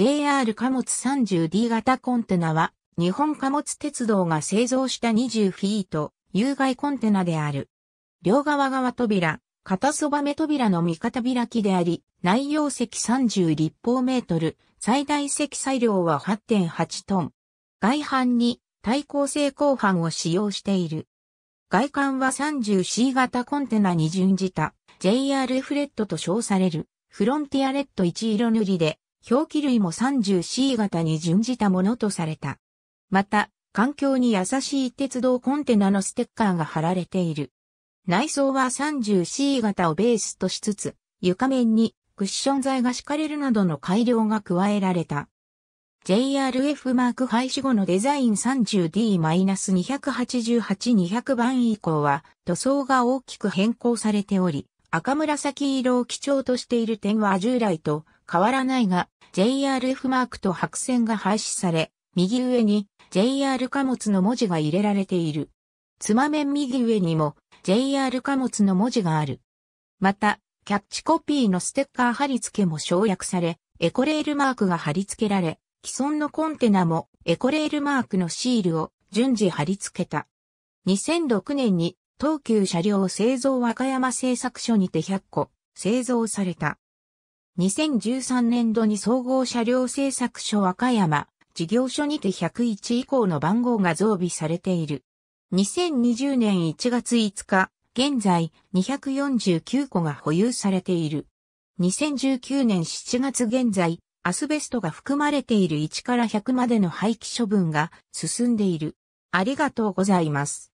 JR 貨物 30D 型コンテナは、日本貨物鉄道が製造した20フィート、有害コンテナである。両側側扉、片そば目扉の味方開きであり、内容積30立方メートル、最大積載量は8.8トン。外板に対抗性鋼板を使用している。外観は 30C 型コンテナに準じた JR フレットと称されるフロンティアレッド1色塗りで表記類も 30C 型に準じたものとされた。また、環境に優しい鉄道コンテナのステッカーが貼られている。内装は 30C 型をベースとしつつ、床面にクッション材が敷かれるなどの改良が加えられた。JRF マーク廃止後のデザイン 30D-288-200 番以降は塗装が大きく変更されており、赤紫色を基調としている点は従来と変わらないが、JRF マークと白線が廃止され、右上に JR 貨物の文字が入れられている。つま面右上にも JR 貨物の文字がある。また、キャッチコピーのステッカー貼り付けも省略され、エコレールマークが貼り付けられ、既存のコンテナもエコレールマークのシールを順次貼り付けた。2006年に東急車両製造和歌山製作所にて100個製造された。2013年度に総合車両製作所和歌山事業所にて101以降の番号が増備されている。2020年1月5日、現在249個が保有されている。2019年7月現在、アスベストが含まれている1から100までの廃棄処分が進んでいる。ありがとうございます。